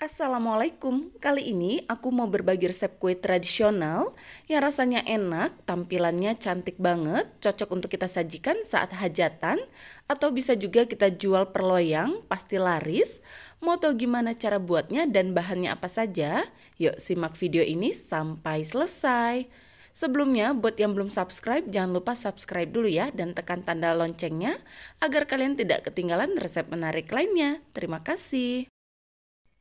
Assalamualaikum, kali ini aku mau berbagi resep kue tradisional yang rasanya enak, tampilannya cantik banget, cocok untuk kita sajikan saat hajatan, atau bisa juga kita jual per loyang, pasti laris. Mau tahu gimana cara buatnya dan bahannya apa saja? Yuk simak video ini sampai selesai. Sebelumnya, buat yang belum subscribe, jangan lupa subscribe dulu ya dan tekan tanda loncengnya agar kalian tidak ketinggalan resep menarik lainnya. Terima kasih.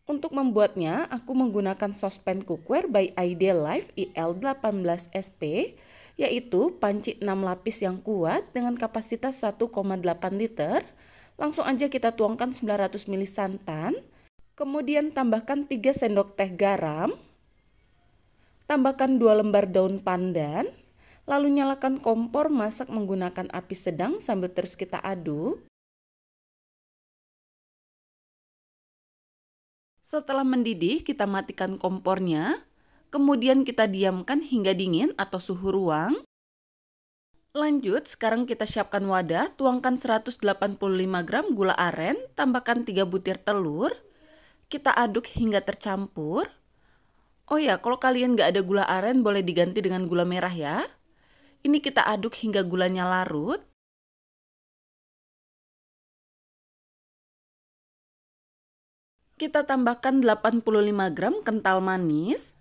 Untuk membuatnya, aku menggunakan sospen cookware by Ideal Life IL18SP, yaitu panci 6 lapis yang kuat dengan kapasitas 1,8 liter. Langsung aja kita tuangkan 900 ml santan, kemudian tambahkan 3 sendok teh garam, tambahkan 2 lembar daun pandan, lalu nyalakan kompor masak menggunakan api sedang sambil terus kita aduk. Setelah mendidih, kita matikan kompornya, kemudian kita diamkan hingga dingin atau suhu ruang. Lanjut, sekarang kita siapkan wadah, tuangkan 185 gram gula aren, tambahkan 3 butir telur, kita aduk hingga tercampur. Oh ya, kalau kalian nggak ada gula aren boleh diganti dengan gula merah ya. Ini kita aduk hingga gulanya larut. kita tambahkan 85 gram kental manis.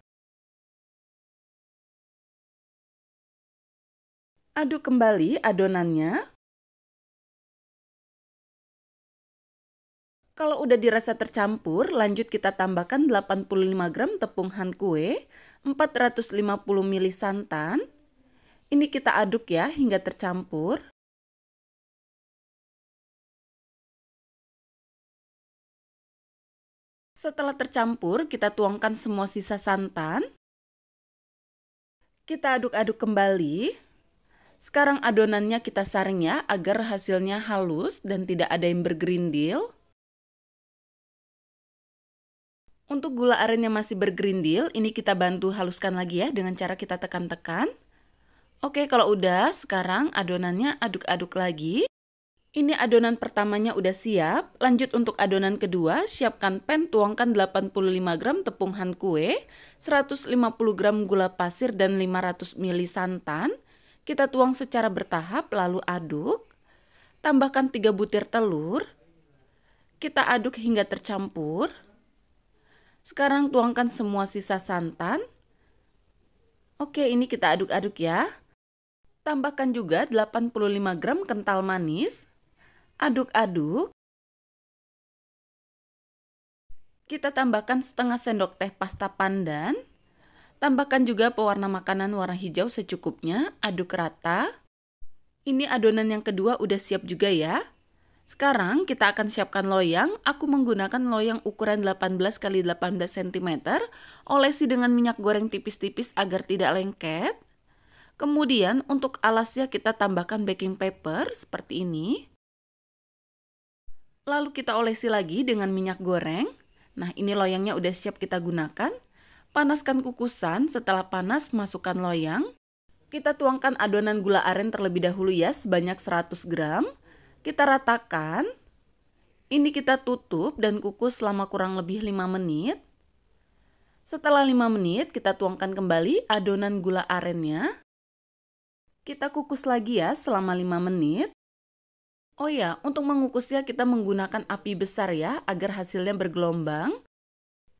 Aduk kembali adonannya. Kalau udah dirasa tercampur, lanjut kita tambahkan 85 gram tepung han kue, 450 ml santan. Ini kita aduk ya hingga tercampur. Setelah tercampur, kita tuangkan semua sisa santan. Kita aduk-aduk kembali. Sekarang adonannya kita saring ya agar hasilnya halus dan tidak ada yang bergerindil. Untuk gula aren yang masih bergerindil, ini kita bantu haluskan lagi ya dengan cara kita tekan-tekan. Oke, kalau udah, sekarang adonannya aduk-aduk lagi. Ini adonan pertamanya udah siap, lanjut untuk adonan kedua, siapkan pan, tuangkan 85 gram tepung han kue, 150 gram gula pasir dan 500 ml santan. Kita tuang secara bertahap lalu aduk. Tambahkan 3 butir telur. Kita aduk hingga tercampur. Sekarang tuangkan semua sisa santan. Oke, ini kita aduk-aduk ya. Tambahkan juga 85 gram kental manis, aduk-aduk. Kita tambahkan setengah sendok teh pasta pandan. Tambahkan juga pewarna makanan warna hijau secukupnya, aduk rata. Ini adonan yang kedua udah siap juga ya. Sekarang kita akan siapkan loyang. Aku menggunakan loyang ukuran 18 x 18 cm. Olesi dengan minyak goreng tipis-tipis agar tidak lengket. Kemudian untuk alasnya kita tambahkan baking paper seperti ini. Lalu kita olesi lagi dengan minyak goreng. Nah, ini loyangnya udah siap kita gunakan. Panaskan kukusan, setelah panas masukkan loyang. Kita tuangkan adonan gula aren terlebih dahulu ya, sebanyak 100 gram. Kita ratakan. Ini kita tutup dan kukus selama kurang lebih 5 menit. Setelah 5 menit, kita tuangkan kembali adonan gula arennya. Kita kukus lagi ya selama 5 menit. Oh ya, untuk mengukusnya kita menggunakan api besar ya, agar hasilnya bergelombang.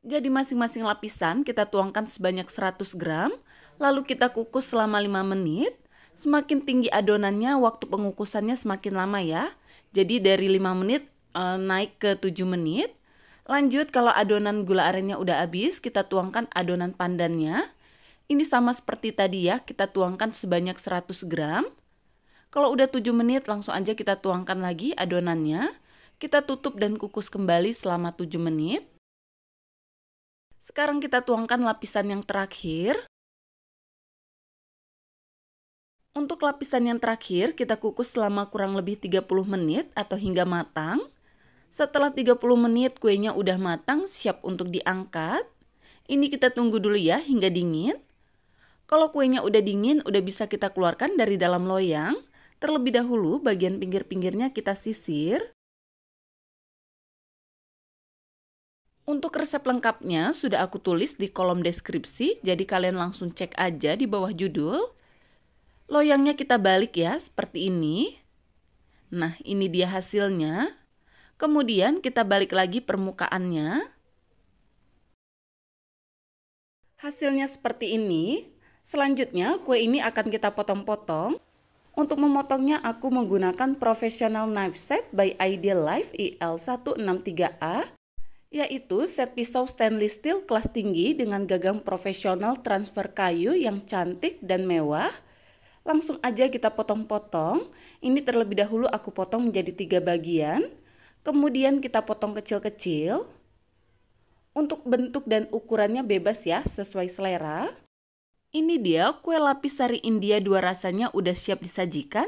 Jadi masing-masing lapisan kita tuangkan sebanyak 100 gram, lalu kita kukus selama 5 menit. Semakin tinggi adonannya, waktu pengukusannya semakin lama ya. Jadi dari 5 menit eh, naik ke 7 menit. Lanjut kalau adonan gula arennya udah habis, kita tuangkan adonan pandannya. Ini sama seperti tadi ya, kita tuangkan sebanyak 100 gram. Kalau udah 7 menit langsung aja kita tuangkan lagi adonannya. Kita tutup dan kukus kembali selama 7 menit. Sekarang kita tuangkan lapisan yang terakhir. Untuk lapisan yang terakhir, kita kukus selama kurang lebih 30 menit atau hingga matang. Setelah 30 menit kuenya udah matang, siap untuk diangkat. Ini kita tunggu dulu ya hingga dingin. Kalau kuenya udah dingin, udah bisa kita keluarkan dari dalam loyang. Terlebih dahulu, bagian pinggir-pinggirnya kita sisir. Untuk resep lengkapnya sudah aku tulis di kolom deskripsi, jadi kalian langsung cek aja di bawah judul. Loyangnya kita balik ya, seperti ini. Nah, ini dia hasilnya. Kemudian kita balik lagi permukaannya. Hasilnya seperti ini. Selanjutnya, kue ini akan kita potong-potong untuk memotongnya aku menggunakan professional knife set by Ideal Life IL163A yaitu set pisau stainless steel kelas tinggi dengan gagang profesional transfer kayu yang cantik dan mewah. Langsung aja kita potong-potong. Ini terlebih dahulu aku potong menjadi tiga bagian. Kemudian kita potong kecil-kecil. Untuk bentuk dan ukurannya bebas ya, sesuai selera. Ini dia kue lapis sari India dua rasanya udah siap disajikan.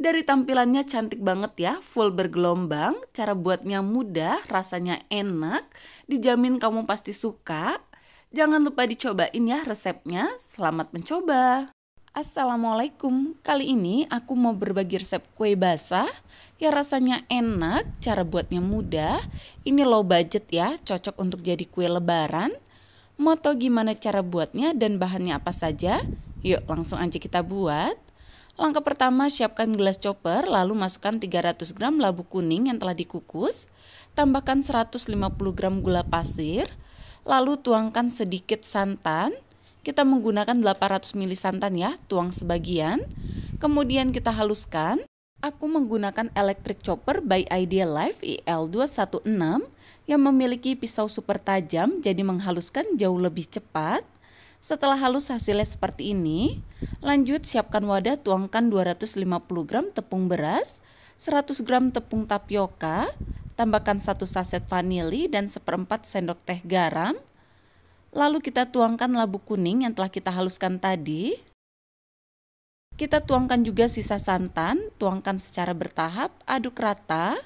Dari tampilannya cantik banget ya, full bergelombang, cara buatnya mudah, rasanya enak, dijamin kamu pasti suka. Jangan lupa dicobain ya resepnya, selamat mencoba. Assalamualaikum, kali ini aku mau berbagi resep kue basah Ya rasanya enak, cara buatnya mudah Ini low budget ya, cocok untuk jadi kue lebaran mau tahu gimana cara buatnya dan bahannya apa saja? Yuk langsung aja kita buat. Langkah pertama siapkan gelas chopper lalu masukkan 300 gram labu kuning yang telah dikukus. Tambahkan 150 gram gula pasir. Lalu tuangkan sedikit santan. Kita menggunakan 800 ml santan ya, tuang sebagian. Kemudian kita haluskan. Aku menggunakan electric chopper by Idealife Life IL216 yang memiliki pisau super tajam jadi menghaluskan jauh lebih cepat. Setelah halus hasilnya seperti ini, lanjut siapkan wadah tuangkan 250 gram tepung beras, 100 gram tepung tapioka, tambahkan 1 saset vanili dan seperempat sendok teh garam. Lalu kita tuangkan labu kuning yang telah kita haluskan tadi. Kita tuangkan juga sisa santan, tuangkan secara bertahap, aduk rata.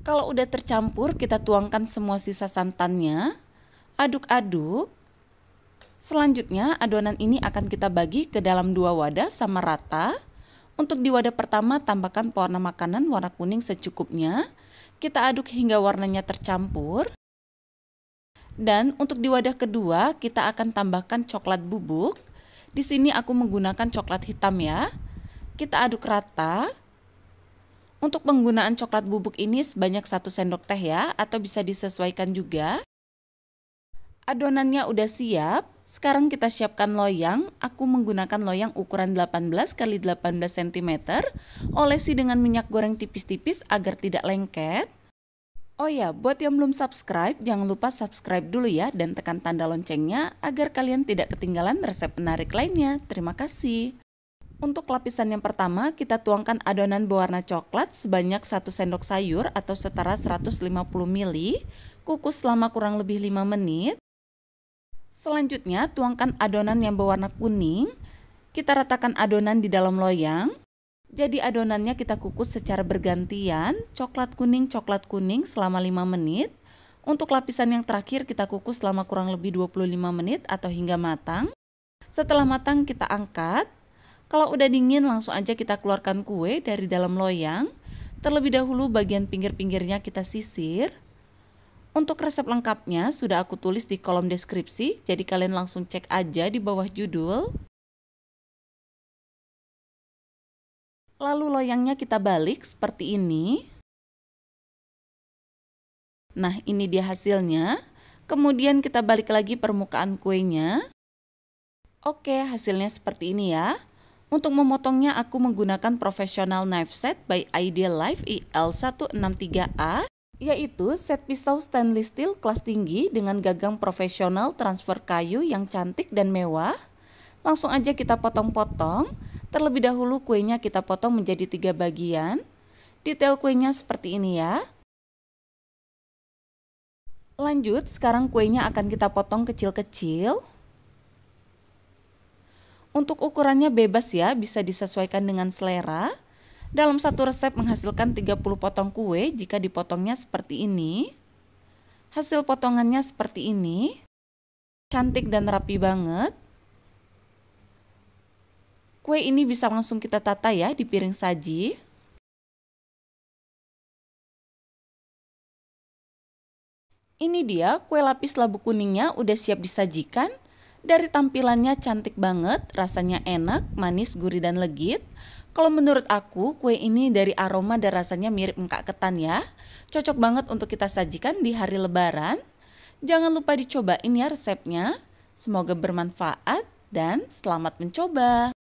Kalau udah tercampur, kita tuangkan semua sisa santannya, aduk-aduk. Selanjutnya, adonan ini akan kita bagi ke dalam dua wadah sama rata. Untuk di wadah pertama, tambahkan pewarna makanan warna kuning secukupnya. Kita aduk hingga warnanya tercampur. Dan untuk di wadah kedua, kita akan tambahkan coklat bubuk. Di sini aku menggunakan coklat hitam ya. Kita aduk rata. Untuk penggunaan coklat bubuk ini sebanyak 1 sendok teh ya, atau bisa disesuaikan juga. Adonannya udah siap, sekarang kita siapkan loyang. Aku menggunakan loyang ukuran 18 x 18 cm. Olesi dengan minyak goreng tipis-tipis agar tidak lengket. Oh ya, buat yang belum subscribe, jangan lupa subscribe dulu ya dan tekan tanda loncengnya agar kalian tidak ketinggalan resep menarik lainnya. Terima kasih. Untuk lapisan yang pertama, kita tuangkan adonan berwarna coklat sebanyak 1 sendok sayur atau setara 150 ml, kukus selama kurang lebih 5 menit. Selanjutnya, tuangkan adonan yang berwarna kuning. Kita ratakan adonan di dalam loyang. Jadi adonannya kita kukus secara bergantian, coklat kuning, coklat kuning selama 5 menit. Untuk lapisan yang terakhir kita kukus selama kurang lebih 25 menit atau hingga matang. Setelah matang kita angkat. Kalau udah dingin langsung aja kita keluarkan kue dari dalam loyang. Terlebih dahulu bagian pinggir-pinggirnya kita sisir. Untuk resep lengkapnya sudah aku tulis di kolom deskripsi, jadi kalian langsung cek aja di bawah judul. Lalu loyangnya kita balik seperti ini. Nah, ini dia hasilnya. Kemudian kita balik lagi permukaan kuenya. Oke, hasilnya seperti ini ya. Untuk memotongnya aku menggunakan professional knife set by Ideal Life IL163A yaitu set pisau stainless steel kelas tinggi dengan gagang profesional transfer kayu yang cantik dan mewah. Langsung aja kita potong-potong. Terlebih dahulu kuenya kita potong menjadi tiga bagian. Detail kuenya seperti ini ya. Lanjut, sekarang kuenya akan kita potong kecil-kecil. Untuk ukurannya bebas ya, bisa disesuaikan dengan selera. Dalam satu resep menghasilkan 30 potong kue jika dipotongnya seperti ini. Hasil potongannya seperti ini. Cantik dan rapi banget. Kue ini bisa langsung kita tata ya di piring saji. Ini dia kue lapis labu kuningnya udah siap disajikan. Dari tampilannya cantik banget, rasanya enak, manis, gurih dan legit. Kalau menurut aku, kue ini dari aroma dan rasanya mirip engkak ketan ya. Cocok banget untuk kita sajikan di hari lebaran. Jangan lupa dicobain ya resepnya. Semoga bermanfaat dan selamat mencoba.